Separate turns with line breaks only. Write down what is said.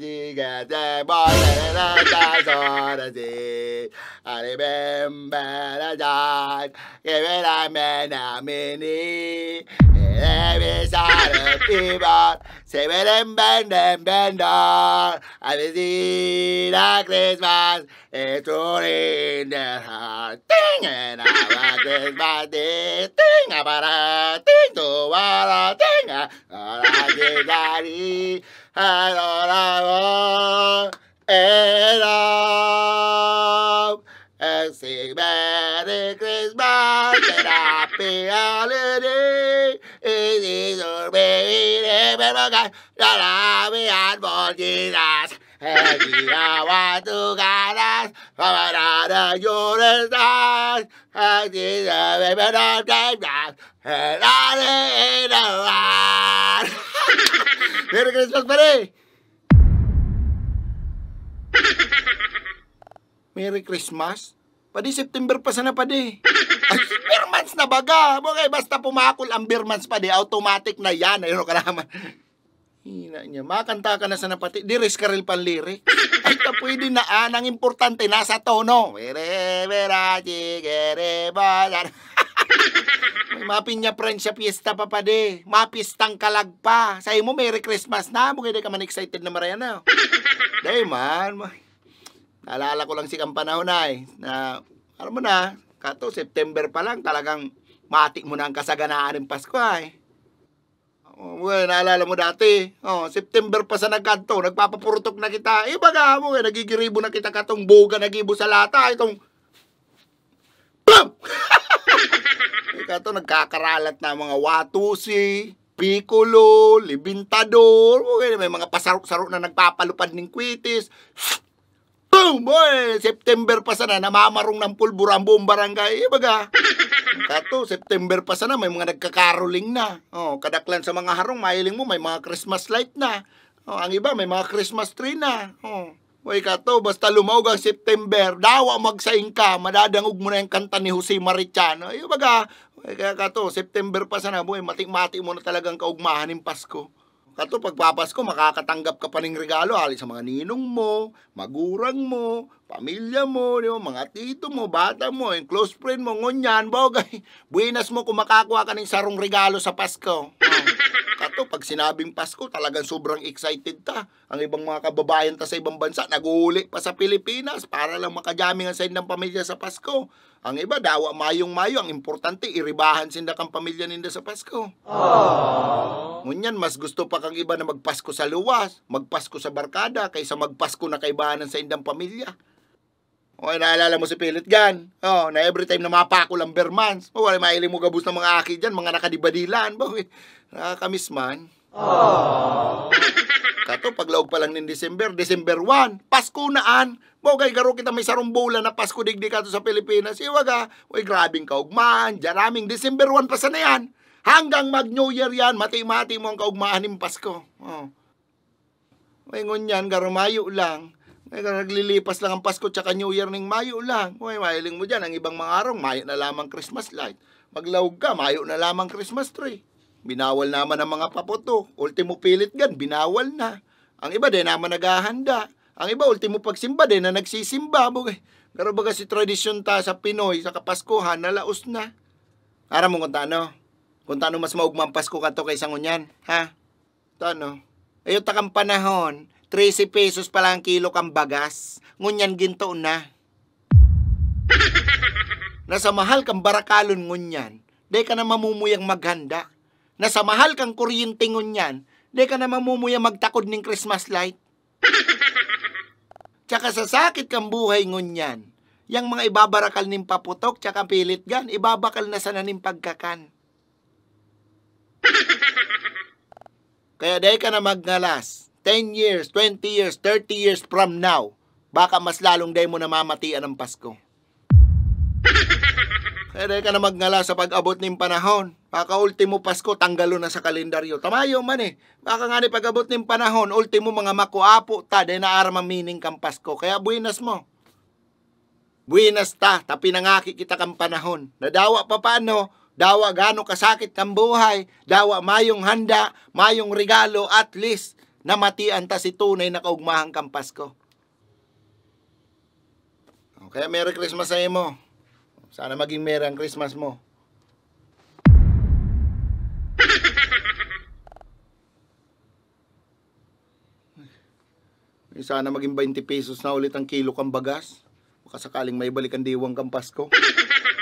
Cigete boldog az arazi. I remember the dark, even I mean a mini. Every side of people, seven and bend and bend on. I will see the Christmas, it's all in their heart. Ting a our Christmas day, ting about a ting to ting a ting. All I and I adorado era. And sing Merry Christmas and Happy Holiday. It is your baby, never forget i love we had your Jesus. And we are one to guide us from another universe. And this is the ribbon of time, and
i all the Merry Christmas, pare! Merry Christmas? Padi September pa sana padi. Beer months na baga. Okay, basta pumakol ang beer months padi, automatic na yan. Ayun ka naman. Hina niya. Makanta ka na sa napati. Diris ka rin pang lirik. Ay ka pwede na anang ah, importante nasa tono. Mere, vera, chigere, balar. May mapin niya friend siya piyesta pa pa de. Mapistang kalag pa. Sa'yo mo, Merry Christmas na. Mukha ka man excited na marayan na. Day man. Naalala ko lang si Kampanahon na eh. Na, alam mo na, kato September pa lang talagang mati mo na ang kasaganaan ng Pasko eh. Oh, well, naalala mo dati, oh, September pa sa nagkanto, nagpapapurutok na kita. Ibaga eh, mo, eh, nagigiribo na kita katong boga, nagibo sa lata, itong... Bam! kato, nagkakaralat na mga watusi, piccolo, libintador, okay, may mga pasarok-sarok na nagpapalupad ng kwitis boom! Boy, September pa sana, namamarong ng pulbura ang buong barangay. Ibaga. Kato, September pa sana, may mga nagkakaroling na. Oh, kadaklan sa mga harong, mailing mo, may mga Christmas light na. Oh, ang iba, may mga Christmas tree na. Oh. Boy, kato, basta lumawag ang September, dawa magsaing ka, madadangog mo na yung kanta ni Jose Marichano. Oh, Ibaga, kaya kato, September pa sana, boy, matik-mati mo na talagang kaugmahan ng Pasko. Kato pagpapasko, makakatanggap ka pa ng regalo alin sa mga ninong mo, magurang mo, pamilya mo, di mo, mga tito mo, bata mo, yung close friend mo, ngonyan, bogay. Buenas mo kung makakuha ka ng sarong regalo sa Pasko. Oh. Pasko, pag sinabing Pasko, talagang sobrang excited ta. Ang ibang mga kababayan ta sa ibang bansa, naguhuli pa sa Pilipinas para lang makajaming ang side ng pamilya sa Pasko. Ang iba, dawa mayong-mayo. Ang importante, iribahan sinda kang pamilya ninda sa Pasko. Aww. Ngunyan, mas gusto pa kang iba na magpasko sa luwas, magpasko sa barkada, kaysa magpasko na kaibahan sa indang pamilya. O, eh, naalala mo si Pilit Gan. O, oh, na every time na mapako lang Bermans. months. O, wala mailing mo gabus ng mga aki dyan, mga nakadibadilaan. Bakit? Nakakamiss man. Aww. Kato, paglaog pa lang ng December, December 1, Pasko naan. Bogay garo kita may sarong bola na Pasko digdi kato sa Pilipinas. Iwaga, uy, grabing kaugmaan. Diyan naming December 1 pa sana yan. Hanggang mag-New Year yan, mati-mati mo ang kaugmaan ng Pasko. Oh. Ngayon garo mayo lang. Naglilipas lang ang Pasko tsaka New Year ng Mayo lang. Uy, mahiling mo dyan. Ang ibang mga araw, Mayo na lamang Christmas light. Maglawag ka, Mayo na lamang Christmas tree. Binawal naman ang mga papoto. Ultimo pilit gan, binawal na. Ang iba din naman naghahanda. Ang iba, ultimo pagsimba din na nagsisimba. Pero baga si tradisyon ta sa Pinoy, sa Kapaskuhan, nalaos na. Ara mo kung taano. Kung taano mas maugmang Pasko ka to kaysa ngunyan, ha? Taano? Ayot takang panahon, 13 pesos pala ang kilo kang bagas. Ngunyan ginto na. Nasa mahal kang barakalon ngunyan, di ka na mamumuyang maghanda. Nasa mahal kang kuryente ngunyan, di ka na mamumuyang magtakod ng Christmas light. tsaka sa sakit kang buhay ngunyan, yang mga ibabarakal ning paputok tsaka pilit gan, ibabakal na sana ning pagkakan. Kaya day ka na magnalas, 10 years, 20 years, 30 years from now, baka mas lalong day mo namamatian ang Pasko. Pwede eh, ka na magngala sa pag-abot ng panahon. Baka ultimo Pasko, tanggalo na sa kalendaryo. Tamayo man eh. Baka nga ni pag-abot ng panahon, ultimo mga makuapo ta, dahil naaram ang meaning kang Pasko. Kaya buinas mo. Buinas ta, tapi nangaki kita kang panahon. Nadawa pa paano, dawa gano kasakit kang buhay, dawa mayong handa, mayong regalo, at least namatian ta si tunay na kaugmahang kampas ko. Oh, kaya Merry Christmas sa mo. Sana maging Merry ang Christmas mo. Eh, sana maging 20 pesos na ulit ang kilo kang bagas. Baka sakaling may balikan diwang kampas ko.